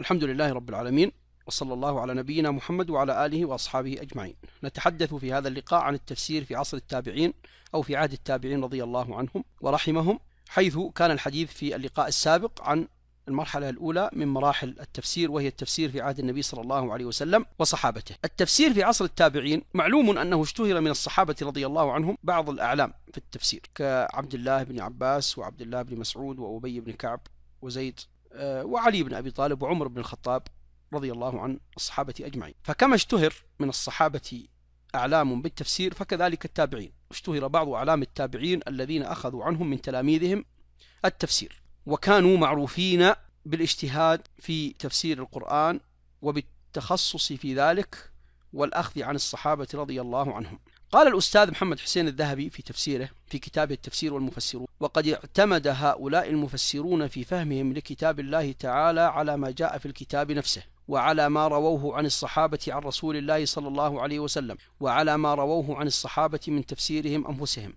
الحمد لله رب العالمين وصلى الله على نبينا محمد وعلى آله وأصحابه أجمعين نتحدث في هذا اللقاء عن التفسير في عصر التابعين أو في عهد التابعين رضي الله عنهم ورحمهم حيث كان الحديث في اللقاء السابق عن المرحلة الأولى من مراحل التفسير وهي التفسير في عهد النبي صلى الله عليه وسلم وصحابته. التفسير في عصر التابعين معلوم أنه اشتهر من الصحابة رضي الله عنهم بعض الأعلام في التفسير كعبد الله بن عباس وعبد الله بن مسعود وأبي بن كعب وزيد آه، وعلي بن أبي طالب وعمر بن الخطاب رضي الله عن الصحابة أجمعين فكما اشتهر من الصحابة أعلام بالتفسير فكذلك التابعين اشتهر بعض أعلام التابعين الذين أخذوا عنهم من تلاميذهم التفسير وكانوا معروفين بالاجتهاد في تفسير القرآن وبالتخصص في ذلك والأخذ عن الصحابة رضي الله عنهم قال الأستاذ محمد حسين الذهبي في تفسيره في كتابه التفسير والمفسرون وقد اعتمد هؤلاء المفسرون في فهمهم لكتاب الله تعالى على ما جاء في الكتاب نفسه وعلى ما رووه عن الصحابة عن رسول الله صلى الله عليه وسلم وعلى ما رووه عن الصحابة من تفسيرهم أنفسهم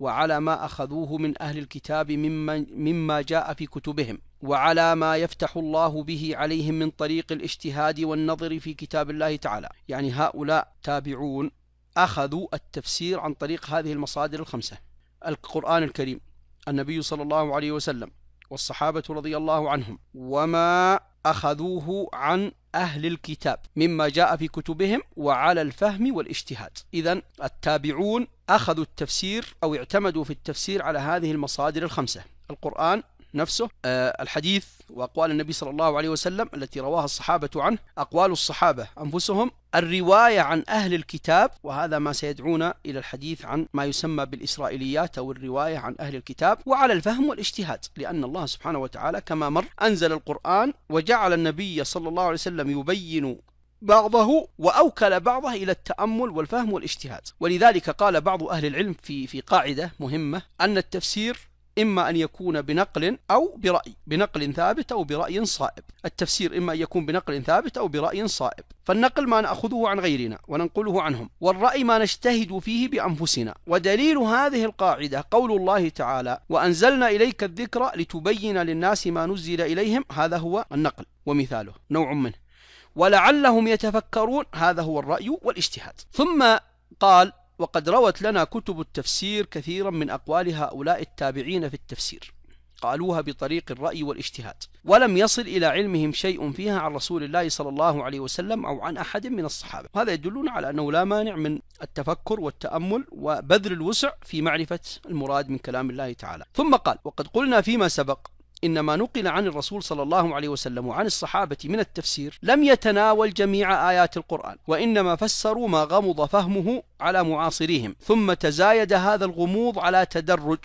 وعلى ما أخذوه من أهل الكتاب مما, مما جاء في كتبهم وعلى ما يفتح الله به عليهم من طريق الاجتهاد والنظر في كتاب الله تعالى يعني هؤلاء تابعون أخذوا التفسير عن طريق هذه المصادر الخمسة القرآن الكريم النبي صلى الله عليه وسلم والصحابة رضي الله عنهم وما أخذوه عن أهل الكتاب مما جاء في كتبهم وعلى الفهم والاجتهاد إذا التابعون أخذوا التفسير أو اعتمدوا في التفسير على هذه المصادر الخمسة القرآن نفسه آه، الحديث وأقوال النبي صلى الله عليه وسلم التي رواها الصحابة عنه أقوال الصحابة أنفسهم الرواية عن أهل الكتاب وهذا ما سيدعونا إلى الحديث عن ما يسمى بالإسرائيليات أو الرواية عن أهل الكتاب وعلى الفهم والاجتهاد لأن الله سبحانه وتعالى كما مر أنزل القرآن وجعل النبي صلى الله عليه وسلم يبين بعضه وأوكل بعضه إلى التأمل والفهم والاجتهاد ولذلك قال بعض أهل العلم في في قاعدة مهمة أن التفسير إما أن يكون بنقل أو برأي بنقل ثابت أو برأي صائب التفسير إما أن يكون بنقل ثابت أو برأي صائب فالنقل ما نأخذه عن غيرنا وننقله عنهم والرأي ما نجتهد فيه بأنفسنا ودليل هذه القاعدة قول الله تعالى وأنزلنا إليك الذكر لتبين للناس ما نزل إليهم هذا هو النقل ومثاله نوع منه ولعلهم يتفكرون هذا هو الرأي والاجتهاد ثم قال وقد روت لنا كتب التفسير كثيرا من أقوال هؤلاء التابعين في التفسير قالوها بطريق الرأي والاجتهاد ولم يصل إلى علمهم شيء فيها عن رسول الله صلى الله عليه وسلم أو عن أحد من الصحابة هذا يدلنا على أنه لا مانع من التفكر والتأمل وبذل الوسع في معرفة المراد من كلام الله تعالى ثم قال وقد قلنا فيما سبق إن ما نقل عن الرسول صلى الله عليه وسلم وعن الصحابة من التفسير لم يتناول جميع آيات القرآن وإنما فسروا ما غمض فهمه على معاصريهم ثم تزايد هذا الغموض على تدرج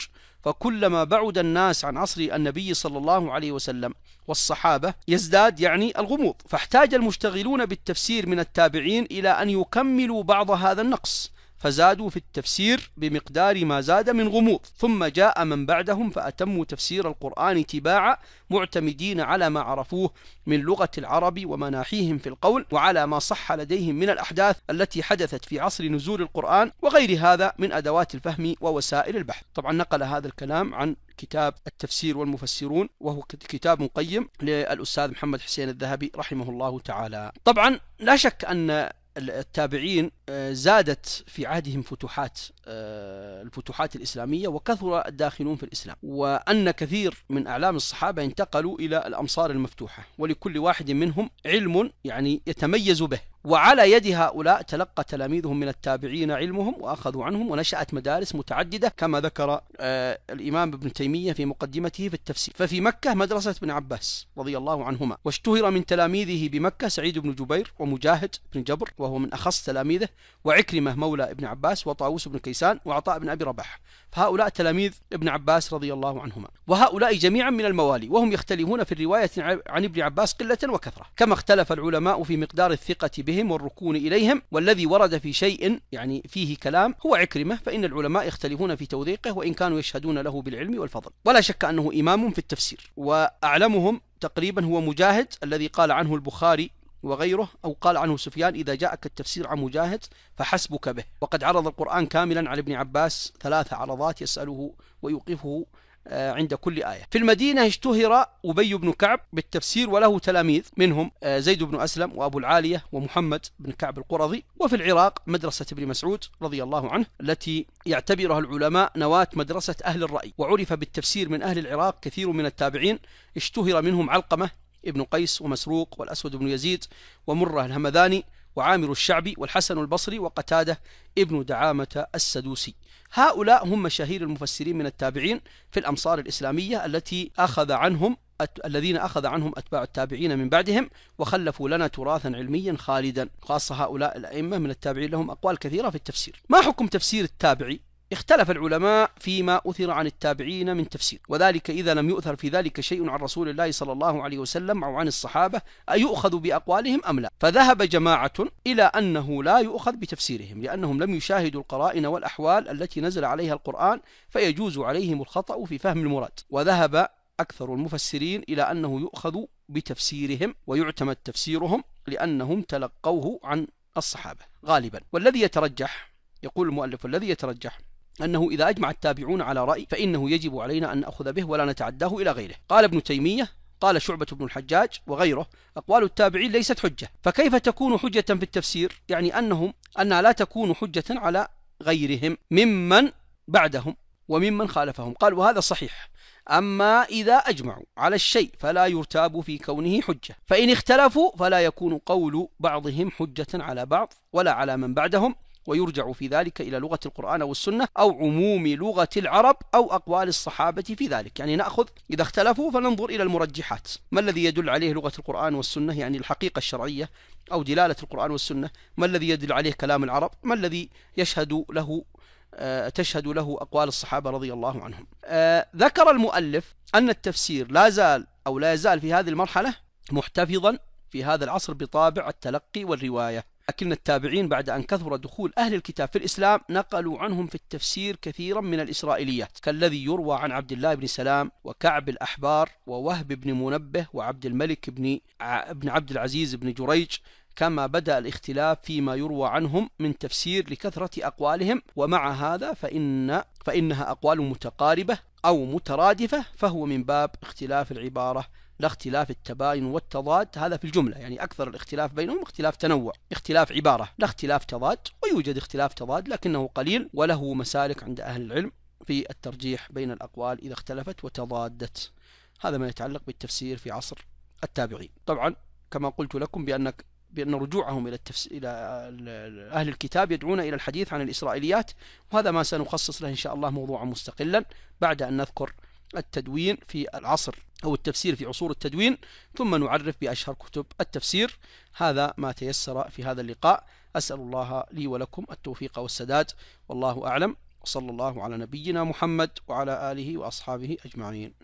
فكلما بعد الناس عن عصر النبي صلى الله عليه وسلم والصحابة يزداد يعني الغموض فاحتاج المشتغلون بالتفسير من التابعين إلى أن يكملوا بعض هذا النقص فزادوا في التفسير بمقدار ما زاد من غموض ثم جاء من بعدهم فأتموا تفسير القرآن تباعا معتمدين على ما عرفوه من لغة العرب ومناحيهم في القول وعلى ما صح لديهم من الأحداث التي حدثت في عصر نزول القرآن وغير هذا من أدوات الفهم ووسائل البحث طبعا نقل هذا الكلام عن كتاب التفسير والمفسرون وهو كتاب قيم للأستاذ محمد حسين الذهبي رحمه الله تعالى طبعا لا شك أن التابعين زادت في عهدهم فتوحات آه، الفتوحات الإسلامية وكثر الداخلون في الإسلام وأن كثير من أعلام الصحابة انتقلوا إلى الأمصار المفتوحة ولكل واحد منهم علم يعني يتميز به وعلى يد هؤلاء تلقى تلاميذهم من التابعين علمهم وأخذوا عنهم ونشأت مدارس متعددة كما ذكر آه، الإمام ابن تيمية في مقدمته في التفسير ففي مكة مدرسة ابن عباس رضي الله عنهما واشتهر من تلاميذه بمكة سعيد بن جبير ومجاهد بن جبر وهو من أخص تلاميذه وعكرمة مولى ابن عباس وطاووس بن كيسان وعطاء بن أبي رباح فهؤلاء تلاميذ ابن عباس رضي الله عنهما وهؤلاء جميعا من الموالي وهم يختلفون في الرواية عن ابن عباس قلة وكثرة كما اختلف العلماء في مقدار الثقة بهم والركون إليهم والذي ورد في شيء يعني فيه كلام هو عكرمة فإن العلماء يختلفون في توثيقه وإن كانوا يشهدون له بالعلم والفضل ولا شك أنه إمام في التفسير وأعلمهم تقريبا هو مجاهد الذي قال عنه البخاري وغيره أو قال عنه سفيان إذا جاءك التفسير عن مجاهد فحسبك به وقد عرض القرآن كاملا على ابن عباس ثلاث عرضات يسأله ويوقفه آه، عند كل آية في المدينة اشتهر أبي بن كعب بالتفسير وله تلاميذ منهم آه، زيد بن أسلم وأبو العالية ومحمد بن كعب القرظي وفي العراق مدرسة ابن مسعود رضي الله عنه التي يعتبرها العلماء نواة مدرسة أهل الرأي وعرف بالتفسير من أهل العراق كثير من التابعين اشتهر منهم علقمة ابن قيس ومسروق والأسود بن يزيد ومرة الهمذاني وعامر الشعبي والحسن البصري وقتادة ابن دعامة السدوسي هؤلاء هم مشاهير المفسرين من التابعين في الأمصار الإسلامية التي أخذ عنهم الذين أخذ عنهم أتباع التابعين من بعدهم وخلفوا لنا تراثا علميا خالدا خاصة هؤلاء الأئمة من التابعين لهم أقوال كثيرة في التفسير ما حكم تفسير التابعي اختلف العلماء فيما أثر عن التابعين من تفسير وذلك إذا لم يؤثر في ذلك شيء عن رسول الله صلى الله عليه وسلم أو عن الصحابة أيؤخذ بأقوالهم أم لا فذهب جماعة إلى أنه لا يؤخذ بتفسيرهم لأنهم لم يشاهدوا القرائن والأحوال التي نزل عليها القرآن فيجوز عليهم الخطأ في فهم المراد وذهب أكثر المفسرين إلى أنه يؤخذ بتفسيرهم ويعتمد تفسيرهم لأنهم تلقوه عن الصحابة غالبا والذي يترجح يقول المؤلف الذي يترجح أنه إذا أجمع التابعون على رأي فإنه يجب علينا أن نأخذ به ولا نتعداه إلى غيره قال ابن تيمية قال شعبة بن الحجاج وغيره أقوال التابعين ليست حجة فكيف تكون حجة في التفسير يعني أنهم أنها لا تكون حجة على غيرهم ممن بعدهم وممن خالفهم قال وهذا صحيح أما إذا أجمعوا على الشيء فلا يرتاب في كونه حجة فإن اختلفوا فلا يكون قول بعضهم حجة على بعض ولا على من بعدهم ويرجع في ذلك إلى لغة القرآن والسنة أو عموم لغة العرب أو أقوال الصحابة في ذلك يعني نأخذ إذا اختلفوا فننظر إلى المرجحات ما الذي يدل عليه لغة القرآن والسنة يعني الحقيقة الشرعية أو دلالة القرآن والسنة ما الذي يدل عليه كلام العرب ما الذي يشهد له آه، تشهد له أقوال الصحابة رضي الله عنهم آه، ذكر المؤلف أن التفسير لا زال أو لا يزال في هذه المرحلة محتفظا في هذا العصر بطابع التلقي والرواية لكن التابعين بعد أن كثر دخول أهل الكتاب في الإسلام نقلوا عنهم في التفسير كثيرا من الإسرائيليات كالذي يروى عن عبد الله بن سلام وكعب الأحبار ووهب بن منبه وعبد الملك بن ابن عبد العزيز بن جريج كما بدأ الاختلاف فيما يروى عنهم من تفسير لكثرة أقوالهم ومع هذا فإن فإنها أقوال متقاربة أو مترادفة فهو من باب اختلاف العبارة لاختلاف التباين والتضاد هذا في الجملة يعني أكثر الاختلاف بينهم اختلاف تنوع اختلاف عبارة لا اختلاف تضاد ويوجد اختلاف تضاد لكنه قليل وله مسالك عند أهل العلم في الترجيح بين الأقوال إذا اختلفت وتضادت هذا ما يتعلق بالتفسير في عصر التابعين طبعا كما قلت لكم بأنك بأن رجوعهم إلى, التفس... إلى أهل الكتاب يدعون إلى الحديث عن الإسرائيليات وهذا ما سنخصص له إن شاء الله موضوعا مستقلا بعد أن نذكر التدوين في العصر أو التفسير في عصور التدوين ثم نعرف بأشهر كتب التفسير هذا ما تيسر في هذا اللقاء أسأل الله لي ولكم التوفيق والسداد والله أعلم وصلى الله على نبينا محمد وعلى آله وأصحابه أجمعين